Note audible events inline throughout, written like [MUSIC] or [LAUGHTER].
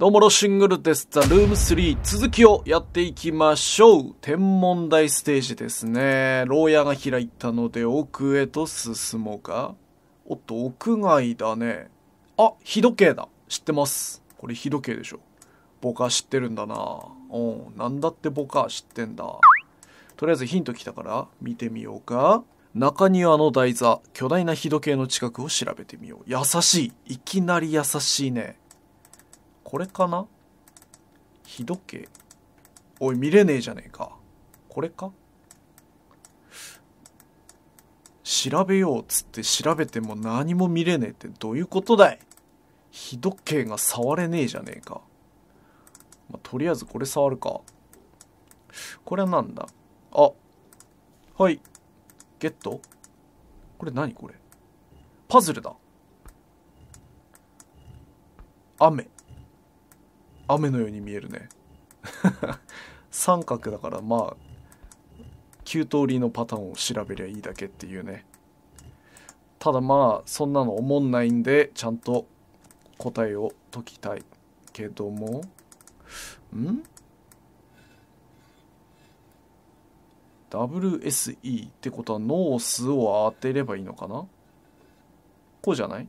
どうもロシングルです。ザ・ルーム3続きをやっていきましょう。天文台ステージですね。牢屋が開いたので奥へと進もうか。おっと、屋外だね。あ、日時計だ。知ってます。これ日時計でしょ。僕は知ってるんだな。うん。なんだって僕は知ってんだ。とりあえずヒント来たから見てみようか。中庭の台座、巨大な日時計の近くを調べてみよう。優しい。いきなり優しいね。これかな日時計。おい、見れねえじゃねえか。これか調べようっつって調べても何も見れねえってどういうことだい日時計が触れねえじゃねえか。まあ、とりあえずこれ触るか。これは何だあ、はい。ゲットこれ何これパズルだ。雨。雨のように見えるね [LAUGHS] 三角だからまあ9通りのパターンを調べりゃいいだけっていうねただまあそんなの思んないんでちゃんと答えを解きたいけどもん ?WSE ってことはノースを当てればいいのかなこうじゃない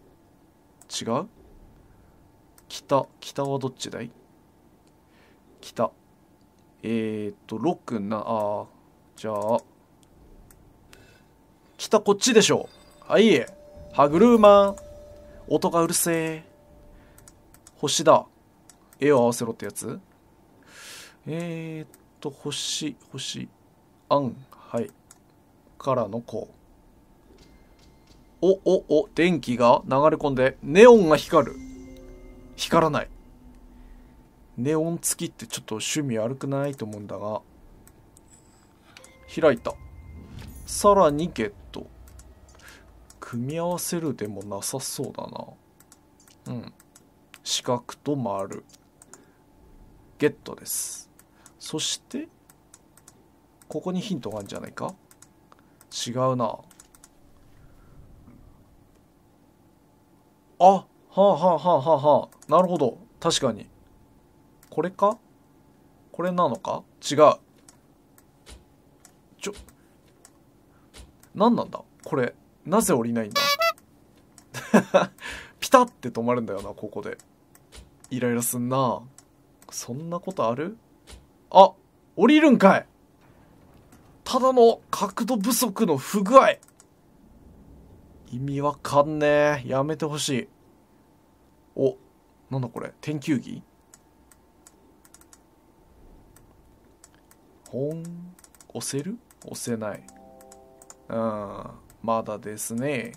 違う北北はどっちだい北えー、っと6なあじゃあ北こっちでしょはい歯車音がうるせえ星だ絵を合わせろってやつえー、っと星星あんはいからのこうおおお電気が流れ込んでネオンが光る光らないネオン付きってちょっと趣味悪くないと思うんだが開いたさらにゲット組み合わせるでもなさそうだなうん四角と丸ゲットですそしてここにヒントがあるんじゃないか違うなあはあはあはあはあはあなるほど確かにこれかこれなのか違う。ちょ、何なんだこれ。なぜ降りないんだ [LAUGHS] ピタって止まるんだよな、ここで。イライラすんなそんなことあるあ、降りるんかいただの角度不足の不具合意味わかんねえ。やめてほしい。お、なんだこれ天球儀ポン。押せる押せない。うん。まだですね。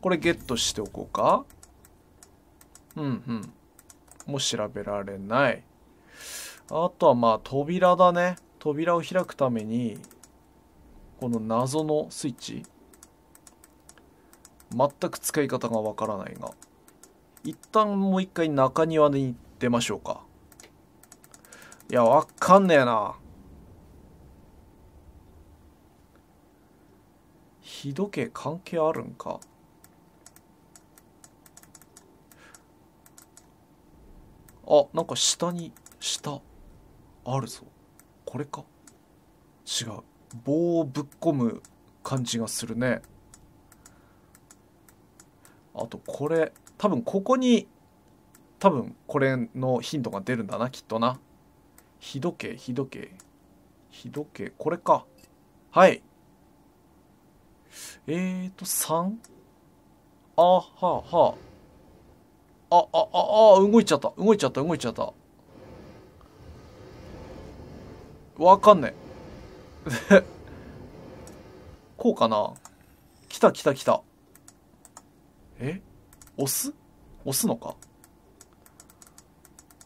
これゲットしておこうか。うんうん。もう調べられない。あとはまあ扉だね。扉を開くために、この謎のスイッチ。全く使い方がわからないが。一旦もう一回中庭に出ましょうか。いや、わかんねえな。日時計関係あるんか。あ、なんか下に、下、あるぞ。これか。違う。棒をぶっ込む感じがするね。あと、これ、多分ここに、多分これのヒントが出るんだな、きっとな。日時計、日時計。日時計、これか。はい。えーと、3? あはあはあ。あ、あ、あ、あ、動いちゃった。動いちゃった、動いちゃった。わかんねえ。[LAUGHS] こうかな来た来た来た。え押す押すのか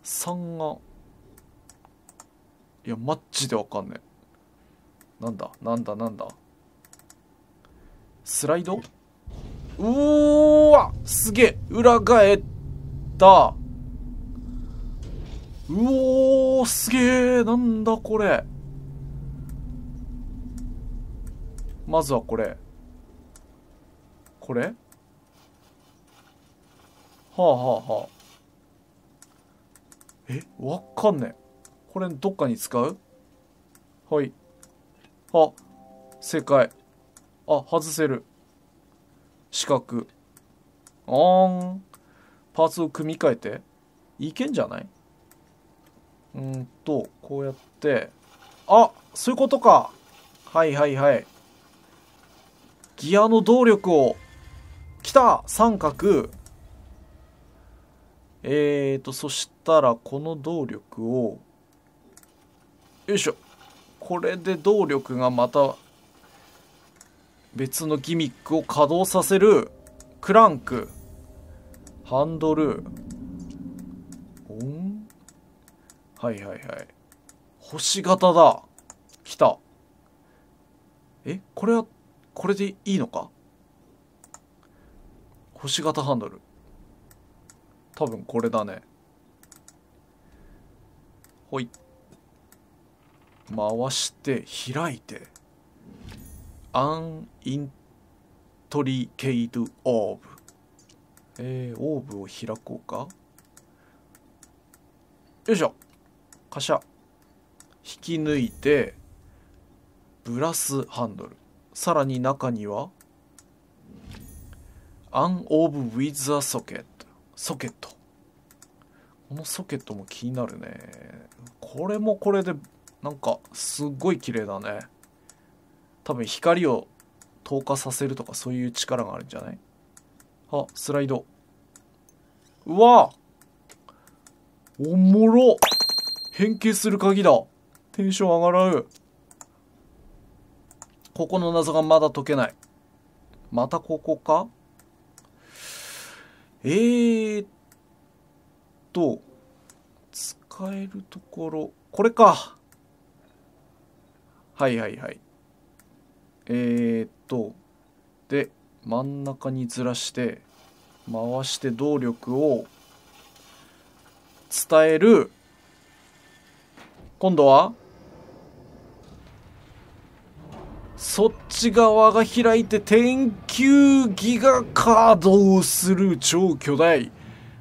?3 が。いやマッチでわかんねえなんだなんだなんだスライドうーわすげえ裏返ったうおーすげえなんだこれまずはこれこれはあはあはあえわかんねえこれどっかに使うはいあ正解あ外せる四角あーんパーツを組み替えていけんじゃないうんとこうやってあそういうことかはいはいはいギアの動力をきた三角えーとそしたらこの動力をよいしょこれで動力がまた別のギミックを稼働させるクランクハンドルおんはいはいはい星型だ来たえこれはこれでいいのか星型ハンドル多分これだねほい回して開いてアンイントリケイドオーブえー、オーブを開こうかよいしょカシャ引き抜いてブラスハンドルさらに中にはアンオーブウィザーソケットソケットこのソケットも気になるねこれもこれでなんかすっごい綺麗だね多分光を透過させるとかそういう力があるんじゃないあスライドうわおもろ変形する鍵だテンション上がらうここの謎がまだ解けないまたここかえーっと使えるところこれかはいはいはいえー、っとで真ん中にずらして回して動力を伝える今度はそっち側が開いて天球ギガ稼働する超巨大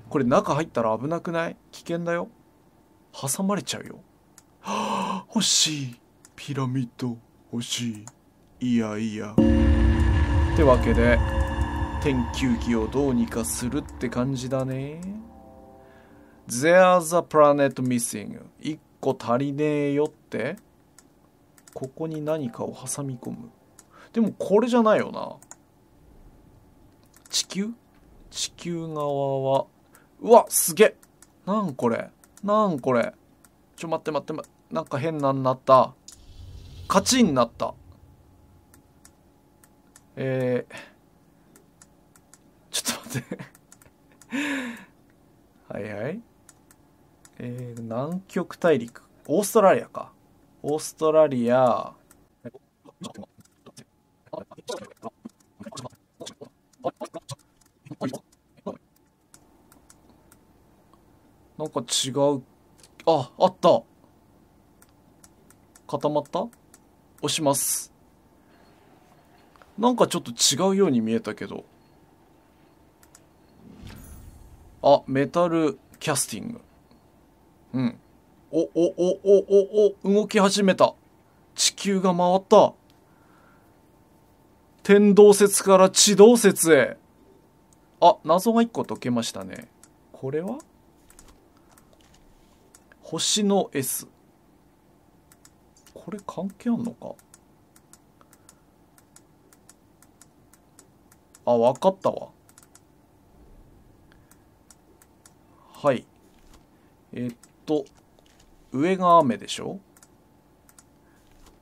これ中入ったら危なくない危険だよ挟まれちゃうよはあ [GASPS] 欲しいピラミッド欲しいいやいやってわけで天球儀をどうにかするって感じだね There's a planet missing 1個足りねえよってここに何かを挟み込むでもこれじゃないよな地球地球側はうわすげえなんこれなんこれちょ待って待って、てなんか変なんなった勝ちになった。えー、ちょっと待って [LAUGHS] はいはい。えー、南極大陸。オーストラリアか。オーストラリア。なんか違う。あ、あった。固まった押しますなんかちょっと違うように見えたけどあメタルキャスティングうんおおおおおお動き始めた地球が回った天動説から地動説へあ謎が1個解けましたねこれは星の S これ関係あんのかあ、わかったわ。はい。えっと、上が雨でしょ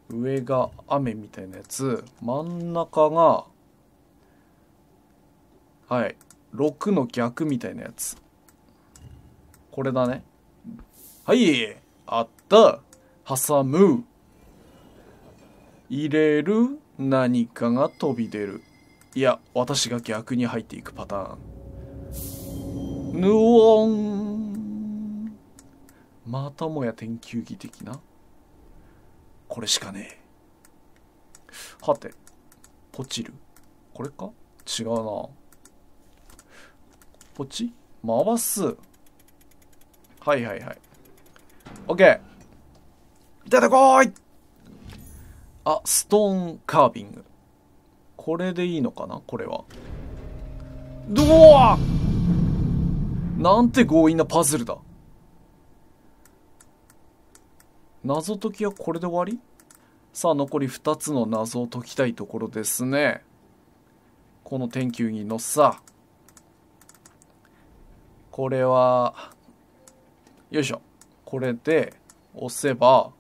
上が雨みたいなやつ。真ん中が、はい。6の逆みたいなやつ。これだね。はい。あった。挟む。入れる何かが飛び出るいや私が逆に入っていくパターンぬおんまたもや天球儀的なこれしかねえはてポチるこれか違うなポチ回すはいはいはい OK 出てこいあ、ストーンカービング。これでいいのかなこれは。どわなんて強引なパズルだ。謎解きはこれで終わりさあ、残り2つの謎を解きたいところですね。この天球儀のさ、これは、よいしょ。これで押せば、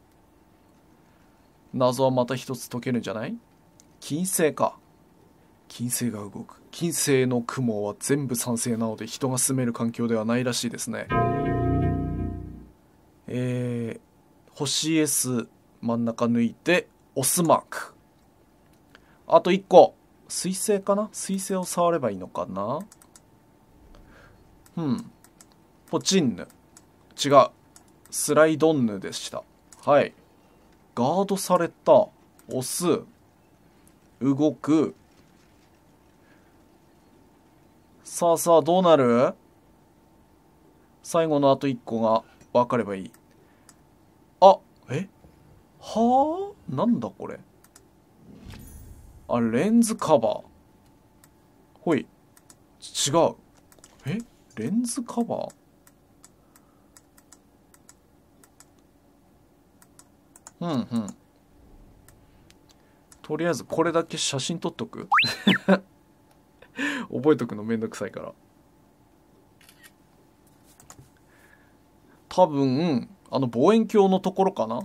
謎はまた一つ解けるんじゃない金星か。金星が動く。金星の雲は全部酸性なので人が住める環境ではないらしいですね。えー、星 S 真ん中抜いて、オスマーク。あと1個。水星かな水星を触ればいいのかなうん。ポチンヌ。違う。スライドンヌでした。はい。ガードされた押す動くさあさあどうなる最後のあと1個が分かればいいあえはあなんだこれあレンズカバーほい違うえレンズカバーうんうんとりあえずこれだけ写真撮っとく [LAUGHS] 覚えとくのめんどくさいから多分あの望遠鏡のところかな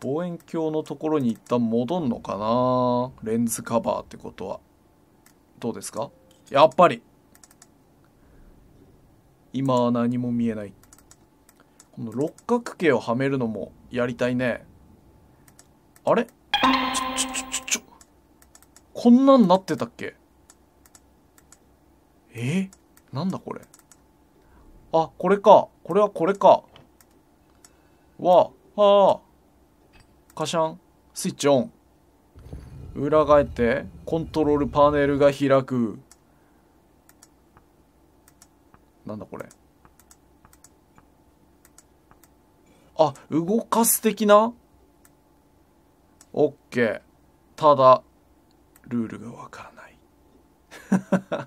望遠鏡のところに一旦戻んのかなレンズカバーってことはどうですかやっぱり今は何も見えないこの六角形をはめるのもやりたいねあれちょ、ちょ、ちょ、ちょ、こんなんなってたっけえなんだこれ。あ、これか。これはこれか。わ、はあ。カシャン。スイッチオン。裏返って、コントロールパネルが開く。なんだこれ。あ、動かす的なケーただルールがわからない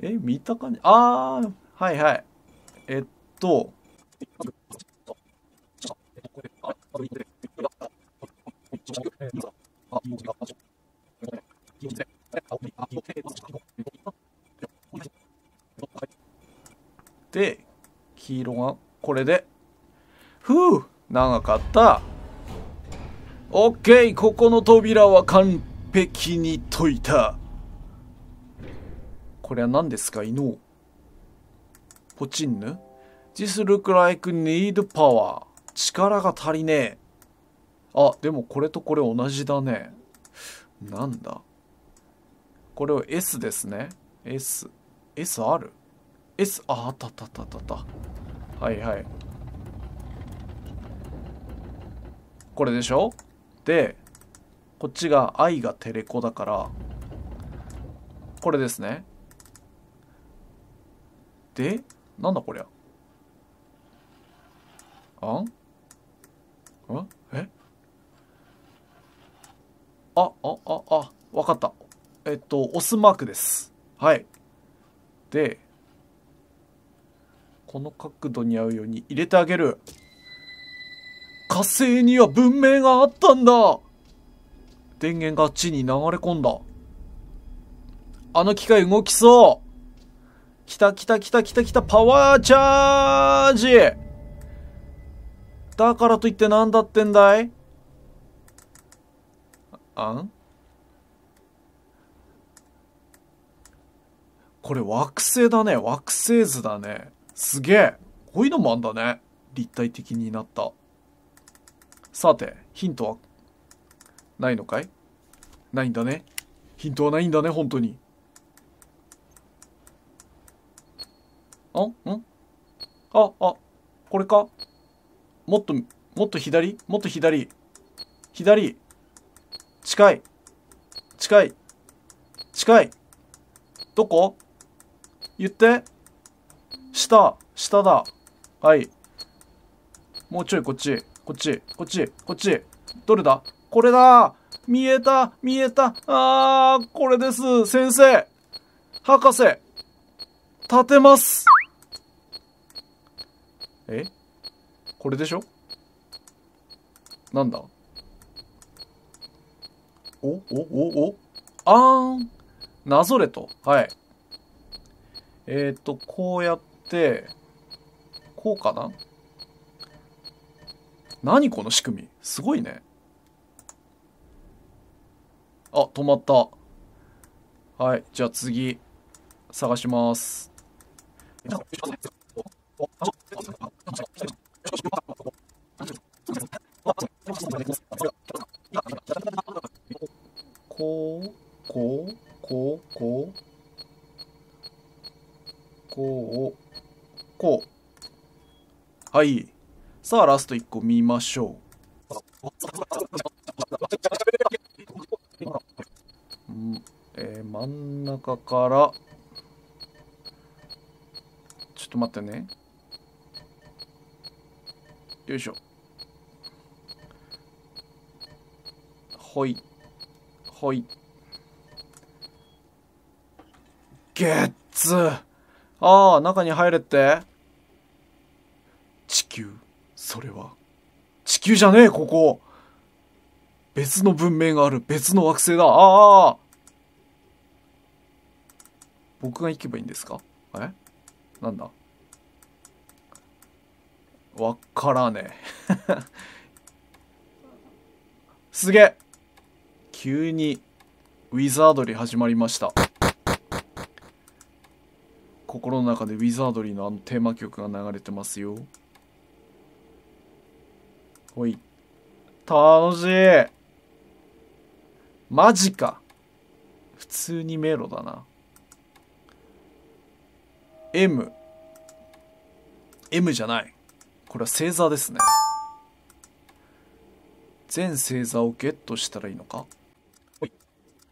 [LAUGHS] え見た感じあーはいはいえっとで黄色がこれでふう長かったオッケーここの扉は完璧に解いたこれは何ですか犬ポチンヌ ?This look like need power 力が足りねえあでもこれとこれ同じだねなんだこれを S ですね S S ある S ああったったったったはいはいこれでしょでこっちが愛がテレコだからこれですねでなんだこりゃあんんえああああわかったえっとオスマークですはいでこの角度に合うように入れてあげる火星には文明があったんだ電源が地に流れ込んだ。あの機械動きそう来た来た来た来た来たパワーチャージだからといって何だってんだいあんこれ惑星だね。惑星図だね。すげえ。こういうのもあんだね。立体的になった。さて、ヒントはないのかいないんだね。ヒントはないんだね、本当に。あんあ、あ、これかもっと、もっと左もっと左。左。近い。近い。近い。どこ言って。下。下だ。はい。もうちょいこっち。こっち、こっち、こっち。どれだこれだ見えた見えたあー、これです先生博士立てますえこれでしょなんだおおおおあーんなぞれと。はい。えっ、ー、と、こうやって、こうかな何この仕組みすごいねあ止まったはいじゃあ次探しますこうこうこうこうこうこうはいさあ、ラスト1個見ましょう。えー、真ん中から、ちょっと待ってね。よいしょ。ほい。ほい。ゲッツああ、中に入れって。それは地球じゃねえここ別の文明がある別の惑星だああ僕が行けばいいんですかえなんだわからねえ [LAUGHS] すげえ急にウィザードリー始まりました心の中でウィザードリーのあのテーマ曲が流れてますよほい。楽しいマジか普通に迷路だな。M。M じゃない。これは星座ですね。全星座をゲットしたらいいのかは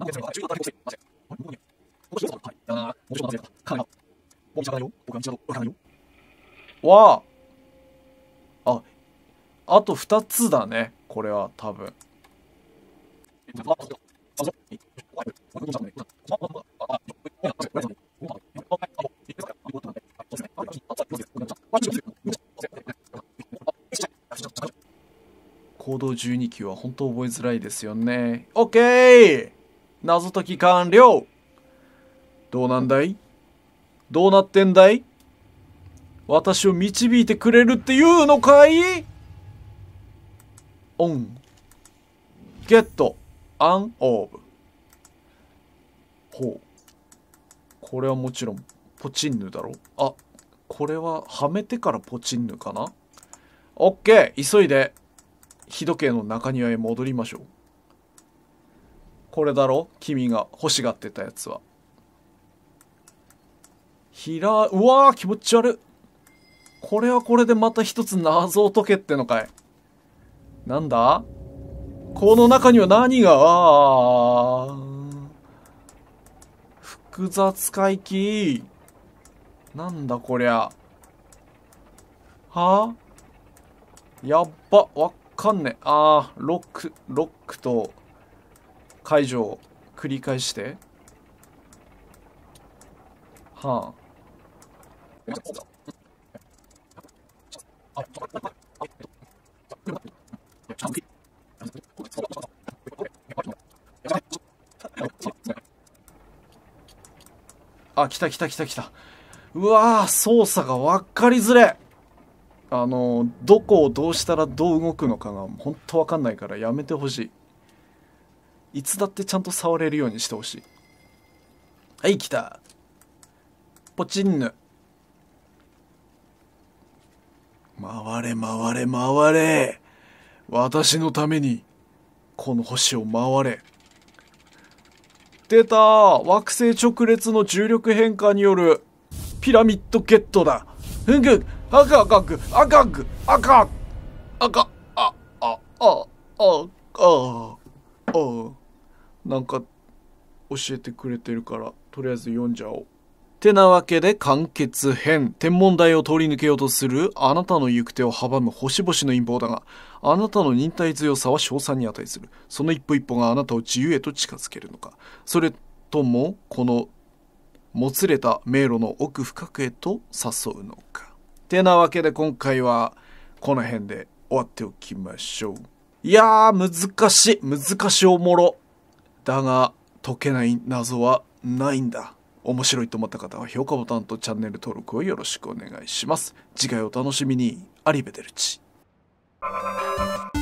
い。わああと2つだねこれは多分行動12級は本当覚えづらいですよね OK 謎解き完了どうなんだいどうなってんだい私を導いてくれるっていうのかいオンゲットアンオーブほうこれはもちろんポチンヌだろあこれははめてからポチンヌかなオッケー急いで日時計の中庭へ戻りましょうこれだろ君が欲しがってたやつはひらうわー気持ち悪いこれはこれでまた一つ謎を解けってのかいなんだこの中には何が複雑回帰なんだこりゃはあやっばわかんねあーロックロックと解除を繰り返してはああ、来た来た来た来た。うわー、操作が分かりづれあの、どこをどうしたらどう動くのかが、ほんと分かんないからやめてほしい。いつだってちゃんと触れるようにしてほしい。はい、来た。ポチンヌ。回れ回れ回れ。私のために、この星を回れ。出た惑星直列の重力変化によるピラミッドゲットだふんぐ赤赤く赤く赤赤ああああああなんか教えてくれてるからとりあえず読んじゃおう。てなわけで完結編。天文台を通り抜けようとするあなたの行く手を阻む星々の陰謀だが、あなたの忍耐強さは称賛に値する。その一歩一歩があなたを自由へと近づけるのか。それとも、この、もつれた迷路の奥深くへと誘うのか。てなわけで今回は、この辺で終わっておきましょう。いやー、難しい。難しいおもろ。だが、解けない謎はないんだ。面白いと思った方は評価ボタンとチャンネル登録をよろしくお願いします。次回お楽しみに。アリベデルチ。Thank you.